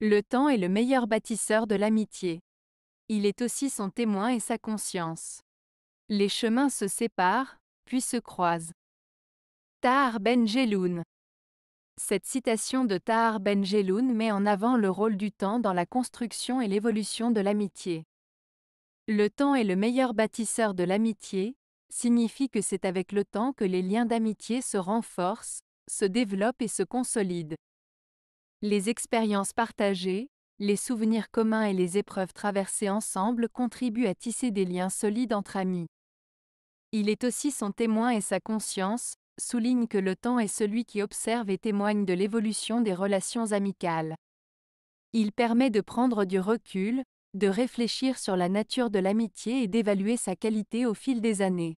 Le temps est le meilleur bâtisseur de l'amitié. Il est aussi son témoin et sa conscience. Les chemins se séparent, puis se croisent. Tahar Ben Jeloun. Cette citation de Tahar Ben Jeloun met en avant le rôle du temps dans la construction et l'évolution de l'amitié. Le temps est le meilleur bâtisseur de l'amitié signifie que c'est avec le temps que les liens d'amitié se renforcent, se développent et se consolident. Les expériences partagées, les souvenirs communs et les épreuves traversées ensemble contribuent à tisser des liens solides entre amis. Il est aussi son témoin et sa conscience, souligne que le temps est celui qui observe et témoigne de l'évolution des relations amicales. Il permet de prendre du recul, de réfléchir sur la nature de l'amitié et d'évaluer sa qualité au fil des années.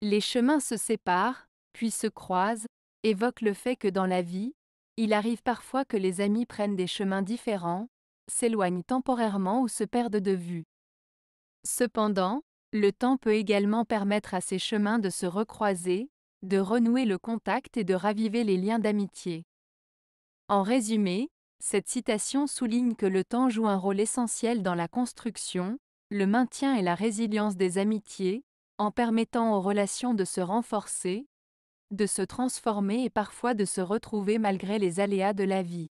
Les chemins se séparent, puis se croisent, évoquent le fait que dans la vie, il arrive parfois que les amis prennent des chemins différents, s'éloignent temporairement ou se perdent de vue. Cependant, le temps peut également permettre à ces chemins de se recroiser, de renouer le contact et de raviver les liens d'amitié. En résumé, cette citation souligne que le temps joue un rôle essentiel dans la construction, le maintien et la résilience des amitiés, en permettant aux relations de se renforcer, de se transformer et parfois de se retrouver malgré les aléas de la vie.